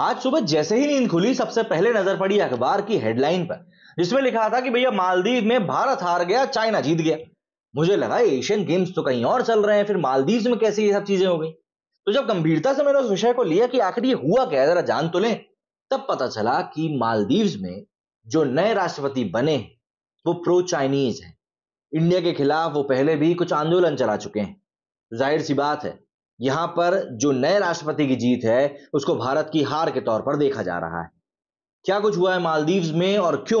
आज सुबह जैसे ही नींद खुली सबसे पहले नजर पड़ी अखबार की हेडलाइन पर जिसमें लिखा था कि भैया मालदीव में भारत हार गया चाइना जीत गया मुझे लगा एशियन गेम्स तो कहीं और चल रहे हैं फिर मालदीव में कैसे ये सब चीजें हो गई तो जब गंभीरता से मैंने उस विषय को लिया कि आखिर ये हुआ क्या जरा जान तो लें तब पता चला कि मालदीव में जो नए राष्ट्रपति बने वो प्रो चाइनीज हैं इंडिया के खिलाफ वो पहले भी कुछ आंदोलन चला चुके हैं जाहिर सी बात है यहां पर जो नए राष्ट्रपति की जीत है उसको भारत की हार के तौर पर देखा जा रहा है क्या कुछ हुआ है मालदीव्स में और क्यों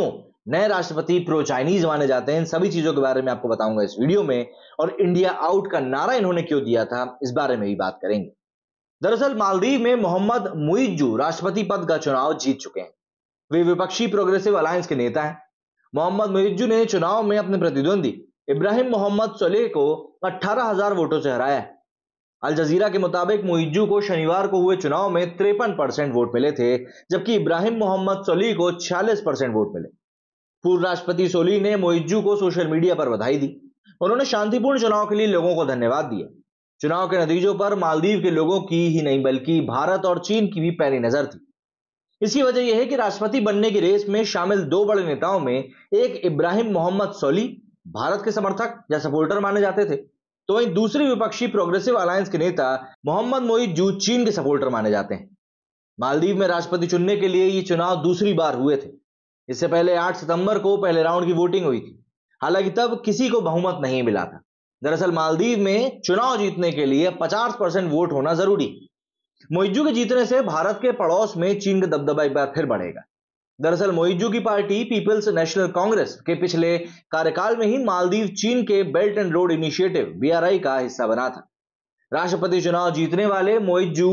नए राष्ट्रपति प्रो चाइनीज माने जाते हैं इन सभी चीजों के बारे में आपको बताऊंगा इस वीडियो में और इंडिया आउट का नारा इन्होंने क्यों दिया था इस बारे में भी बात करेंगे दरअसल मालदीव में मोहम्मद मुइजू राष्ट्रपति पद का चुनाव जीत चुके हैं वे विपक्षी प्रोग्रेसिव अलायंस के नेता हैं मोहम्मद मुइजू ने चुनाव में अपने प्रतिद्वंदी इब्राहिम मोहम्मद सोलेह को अट्ठारह हजार वोटों से हराया अल जजीरा के मुताबिक मुइजू को शनिवार को हुए चुनाव में तिरपन परसेंट वोट मिले थे जबकि इब्राहिम मोहम्मद सोली को छियालीस परसेंट वोट मिले पूर्व राष्ट्रपति सोली ने मोइजू को सोशल मीडिया पर बधाई दी उन्होंने शांतिपूर्ण चुनाव के लिए लोगों को धन्यवाद दिया चुनाव के नतीजों पर मालदीव के लोगों की ही नहीं बल्कि भारत और चीन की भी पैनी नजर थी इसकी वजह यह है कि राष्ट्रपति बनने की रेस में शामिल दो बड़े नेताओं में एक इब्राहिम मोहम्मद सोली भारत के समर्थक या सपोर्टर माने जाते थे तो वहीं दूसरी विपक्षी प्रोग्रेसिव अलायंस के नेता मोहम्मद मोईद जू चीन के सपोर्टर माने जाते हैं मालदीव में राष्ट्रपति चुनने के लिए ये चुनाव दूसरी बार हुए थे इससे पहले 8 सितंबर को पहले राउंड की वोटिंग हुई थी हालांकि तब किसी को बहुमत नहीं मिला था दरअसल मालदीव में चुनाव जीतने के लिए 50 परसेंट वोट होना जरूरी मोइजू के जीतने से भारत के पड़ोस में चीन का दबदबा एक बार फिर बढ़ेगा दरअसल मोइजू की पार्टी पीपल्स नेशनल कांग्रेस के पिछले कार्यकाल में ही मालदीव चीन के belt and road initiative BRI का हिस्सा बना था राष्ट्रपति चुनाव जीतने वाले मोइजू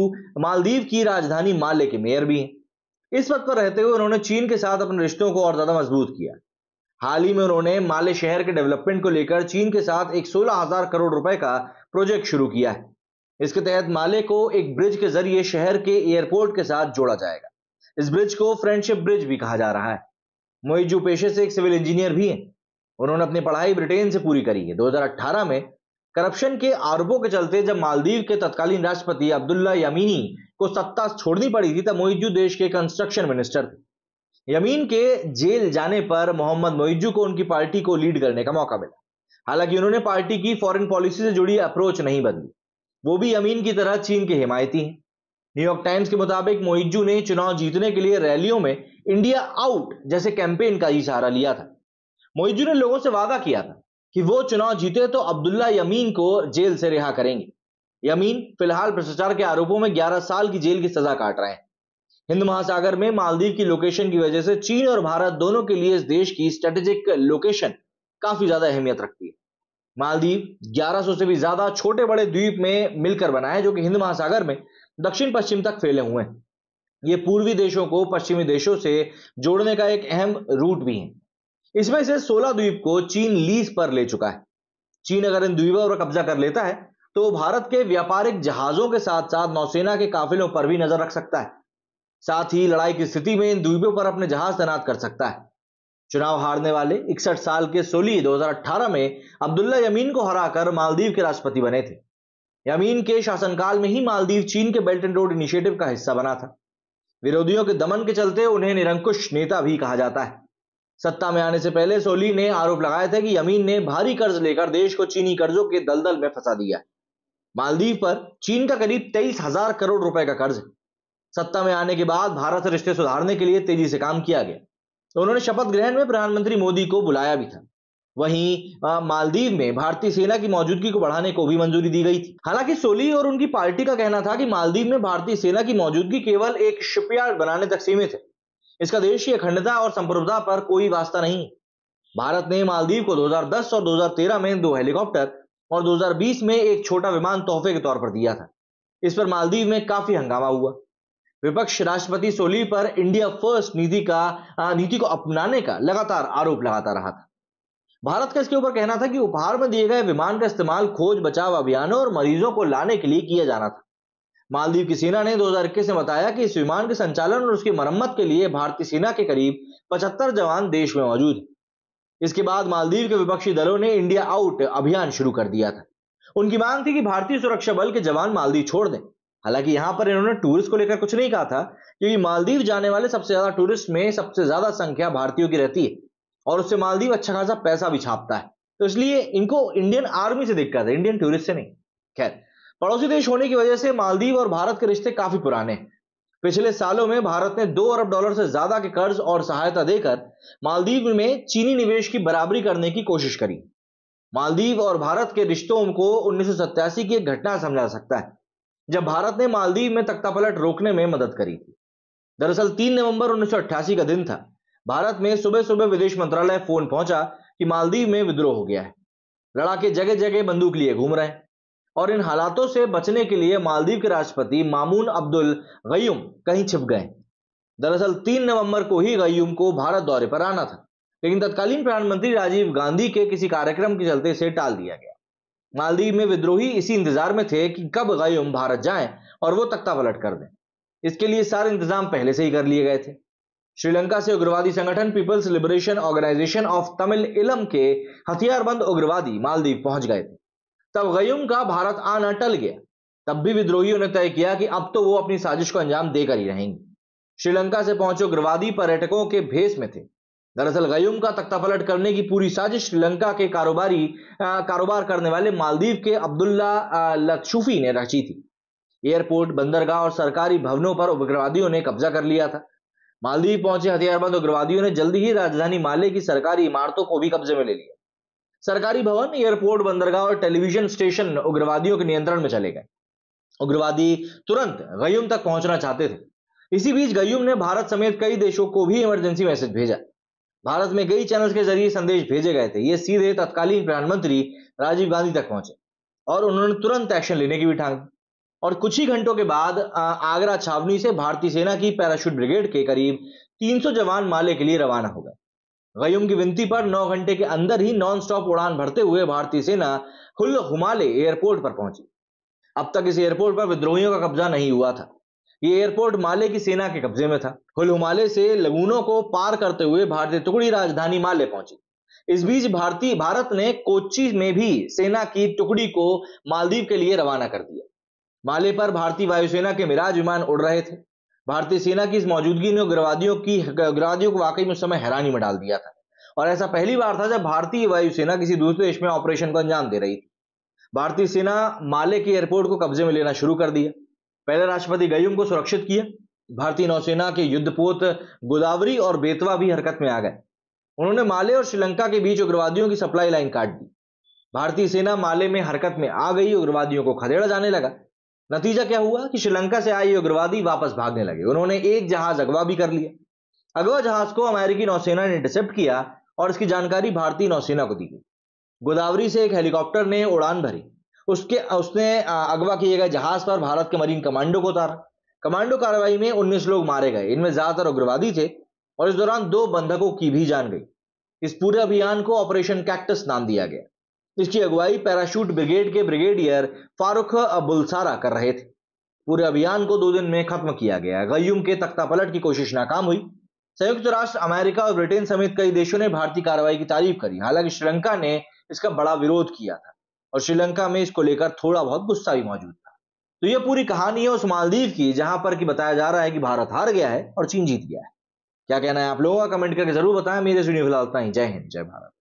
मालदीव की राजधानी माले के मेयर भी हैं इस पद पर रहते हुए उन्होंने चीन के साथ अपने रिश्तों को और ज्यादा मजबूत किया हाल ही में उन्होंने माले शहर के डेवलपमेंट को लेकर चीन के साथ एक सोलह हजार करोड़ रुपए का प्रोजेक्ट शुरू किया है इसके तहत माले को एक ब्रिज के जरिए शहर के एयरपोर्ट के साथ जोड़ा जाएगा इस ब्रिज को फ्रेंडशिप ब्रिज भी कहा जा रहा है मोइजू पेशे से एक सिविल इंजीनियर भी हैं उन्होंने अपनी पढ़ाई ब्रिटेन से पूरी करी है 2018 में करप्शन के आरोपों के चलते जब मालदीव के तत्कालीन राष्ट्रपति अब्दुल्ला यमीनी को सत्ता छोड़नी पड़ी थी तब मोइजू देश के कंस्ट्रक्शन मिनिस्टर थे यमीन के जेल जाने पर मोहम्मद मोइजू को उनकी पार्टी को लीड करने का मौका मिला हालांकि उन्होंने पार्टी की फॉरेन पॉलिसी से जुड़ी अप्रोच नहीं बदली वो भी यमीन की तरह चीन के हिमायती हैं न्यूयॉर्क टाइम्स के मुताबिक मोइजू ने चुनाव जीतने के लिए रैलियों में इंडिया आउट जैसे कैंपेन का इशारा लिया था मोइजू ने लोगों से वादा किया था कि वो चुनाव जीते तो अब्दुल्ला यमीन को जेल से रिहा करेंगे यमीन फिलहाल भ्रष्टाचार के आरोपों में 11 साल की जेल की सजा काट रहे हैं हिंद महासागर में मालदीव की लोकेशन की वजह से चीन और भारत दोनों के लिए इस देश की स्ट्रेटेजिक लोकेशन काफी ज्यादा अहमियत रखती है मालदीव 1100 से भी ज्यादा छोटे बड़े द्वीप में मिलकर बना है जो कि हिंद महासागर में दक्षिण पश्चिम तक फैले हुए हैं ये पूर्वी देशों को पश्चिमी देशों से जोड़ने का एक अहम रूट भी है इसमें से 16 द्वीप को चीन लीज पर ले चुका है चीन अगर इन द्वीपों पर कब्जा कर लेता है तो भारत के व्यापारिक जहाजों के साथ साथ नौसेना के काफिलों पर भी नजर रख सकता है साथ ही लड़ाई की स्थिति में इन द्वीपों पर अपने जहाज तैनात कर सकता है चुनाव हारने वाले इकसठ साल के सोली 2018 में अब्दुल्ला यमीन को हराकर मालदीव के राष्ट्रपति बने थे यमीन के शासनकाल में ही मालदीव चीन के बेल्ट एंड रोड इनिशिएटिव का हिस्सा बना था विरोधियों के दमन के चलते उन्हें निरंकुश नेता भी कहा जाता है सत्ता में आने से पहले सोली ने आरोप लगाया था कि यमीन ने भारी कर्ज लेकर देश को चीनी कर्जों के दलदल में फंसा दिया मालदीव पर चीन का करीब तेईस हजार करोड़ रुपए का कर्ज सत्ता में आने के बाद भारत रिश्ते सुधारने के लिए तेजी से काम किया गया उन्होंने शपथ ग्रहण में प्रधानमंत्री मोदी को बुलाया भी था वहीं मालदीव में भारतीय सेना की मौजूदगी को बढ़ाने को भी मंजूरी दी गई थी हालांकि सोली और उनकी पार्टी का कहना था कि मालदीव में भारतीय सेना की मौजूदगी केवल एक शिपयार्ड बनाने तक सीमित है इसका देशीय अखंडता और संप्रभुता पर कोई वास्ता नहीं भारत ने मालदीव को 2010 और 2013 में दो हेलीकॉप्टर और 2020 में एक छोटा विमान तोहफे के तौर पर दिया था इस पर मालदीव में काफी हंगामा हुआ विपक्ष राष्ट्रपति सोली पर इंडिया फर्स्ट नीति का नीति को अपनाने का लगातार आरोप लगाता रहा था भारत का इसके ऊपर कहना था कि उपहार में दिए गए विमान का इस्तेमाल खोज बचाव अभियानों और मरीजों को लाने के लिए किया जाना था मालदीव की सेना ने इक्कीस में बताया कि इस विमान के संचालन और उसकी मरम्मत के लिए भारतीय सेना के करीब 75 जवान देश में मौजूद है इसके बाद मालदीव के विपक्षी दलों ने इंडिया आउट अभियान शुरू कर दिया था उनकी मांग थी कि भारतीय सुरक्षा बल के जवान मालदीव छोड़ दें हालांकि यहां पर इन्होंने टूरिस्ट को लेकर कुछ नहीं कहा था क्योंकि मालदीव जाने वाले सबसे ज्यादा टूरिस्ट में सबसे ज्यादा संख्या भारतीयों की रहती है और उससे मालदीव अच्छा खासा पैसा भी छापता है तो इसलिए इनको इंडियन आर्मी से दिक्कत है इंडियन टूरिस्ट से नहीं खैर पड़ोसी देश होने की वजह से मालदीव और भारत के रिश्ते काफी पुराने पिछले सालों में भारत ने दो अरब डॉलर से ज्यादा के कर्ज और सहायता देकर मालदीव में चीनी निवेश की बराबरी करने की कोशिश करी मालदीव और भारत के रिश्तों को उन्नीस की एक घटना समझा सकता है जब भारत ने मालदीव में तख्तापलट रोकने में मदद करी थी दरअसल 3 नवंबर उन्नीस का दिन था भारत में सुबह सुबह विदेश मंत्रालय फोन पहुंचा कि मालदीव में विद्रोह हो गया है लड़ाके जगह जगह बंदूक लिए घूम रहे हैं और इन हालातों से बचने के लिए मालदीव के राष्ट्रपति मामून अब्दुल गयूम कहीं छिप गए दरअसल तीन नवंबर को ही गयूम को भारत दौरे पर आना था लेकिन तत्कालीन प्रधानमंत्री राजीव गांधी के किसी कार्यक्रम के चलते इसे टाल दिया गया मालदीव में विद्रोही इसी इंतजार में थे कि कब गयूम भारत जाए और वो तख्ता पलट कर दें इसके लिए सारे इंतजाम पहले से ही कर लिए गए थे श्रीलंका से उग्रवादी संगठन people's liberation organisation of Tamil Eelam के हथियारबंद उग्रवादी मालदीव पहुंच गए थे तब गयुम का भारत आना टल गया तब भी विद्रोहियों ने तय किया कि अब तो वो अपनी साजिश को अंजाम देकर ही रहेंगे श्रीलंका से पहुंचे उग्रवादी पर्यटकों के भेस में थे दरअसल गयुम का तख्तापलट करने की पूरी साजिश श्रीलंका के कारोबारी आ, कारोबार करने वाले मालदीव के अब्दुल्ला लक्षुफी ने रची थी एयरपोर्ट बंदरगाह और सरकारी भवनों पर उग्रवादियों ने कब्जा कर लिया था मालदीव पहुंचे हथियारबंद उग्रवादियों ने जल्दी ही राजधानी माले की सरकारी इमारतों को भी कब्जे में ले लिया सरकारी भवन एयरपोर्ट बंदरगाह और टेलीविजन स्टेशन उग्रवादियों के नियंत्रण में चले गए उग्रवादी तुरंत गयुम तक पहुंचना चाहते थे इसी बीच गयुम ने भारत समेत कई देशों को भी इमरजेंसी मैसेज भेजा भारत में कई चैनल के जरिए संदेश भेजे गए थे ये सीधे तत्कालीन प्रधानमंत्री राजीव गांधी तक पहुंचे और उन्होंने तुरंत एक्शन लेने की भी ठान और कुछ ही घंटों के बाद आगरा छावनी से भारतीय सेना की पैराशूट ब्रिगेड के करीब 300 जवान माले के लिए रवाना हो गए गयुम की विनती पर 9 घंटे के अंदर ही नॉन स्टॉप उड़ान भरते हुए भारतीय सेना हुल हुमाले एयरपोर्ट पर पहुंची अब तक इस एयरपोर्ट पर विद्रोहियों का कब्जा नहीं हुआ था ये एयरपोर्ट माले की सेना के कब्जे में था हुल हुमाले से लगूनों को पार करते हुए भारतीय टुकड़ी राजधानी माले पहुंची इस बीच भारतीय भारत ने कोच्चि में भी सेना की टुकड़ी को मालदीव के लिए रवाना कर दिया माले पर भारतीय वायुसेना के मिराज विमान उड़ रहे थे भारतीय सेना की इस मौजूदगी ने उग्रवादियों की उग्रवादियों को वाकई में उस समय हैरानी में डाल दिया था और ऐसा पहली बार था जब भारतीय वायुसेना किसी दूसरे देश में ऑपरेशन को अंजाम दे रही थी भारतीय सेना माले के एयरपोर्ट को कब्जे में लेना शुरू कर दिया पहले राष्ट्रपति गयुम को सुरक्षित किया भारतीय नौसेना के युद्धपोत गोदावरी और बेतवा भी हरकत में आ गए उन्होंने माले और श्रीलंका के बीच उग्रवादियों की सप्लाई लाइन काट दी भारतीय सेना माले में हरकत में आ गई उग्रवादियों को खदेड़ा जाने लगा नतीजा क्या हुआ कि श्रीलंका से आए उग्रवादी वापस भागने लगे उन्होंने एक जहाज अगवा भी कर लिया अगवा जहाज को अमेरिकी नौसेना ने इंटरसेप्ट किया और इसकी जानकारी भारतीय नौसेना को दी गई गोदावरी से एक हेलीकॉप्टर ने उड़ान भरी उसके उसने अगवा किए गए जहाज पर भारत के मरीन कमांडो को उतारा कमांडो कार्रवाई में 19 लोग मारे गए इनमें ज्यादातर उग्रवादी थे और इस दौरान दो बंधकों की भी जान गई इस पूरे अभियान को ऑपरेशन कैक्टस नाम दिया गया इसकी अगुवाई पैराशूट ब्रिगेड के ब्रिगेडियर फारूख अबुलसारा कर रहे थे पूरे अभियान को दो दिन में खत्म किया गया गयुम के तख्तापलट की कोशिश नाकाम हुई संयुक्त राष्ट्र अमेरिका और ब्रिटेन समेत कई देशों ने भारतीय कार्रवाई की तारीफ करी हालांकि श्रीलंका ने इसका बड़ा विरोध किया था और श्रीलंका में इसको लेकर थोड़ा बहुत गुस्सा भी मौजूद था तो यह पूरी कहानी है उस मालदीव की जहां पर कि बताया जा रहा है कि भारत हार गया है और चीन जीत गया है क्या कहना है आप लोगों का कमेंट करके जरूर बताएं मेरे सुनिए फिलहाल जय हिंद जय भारत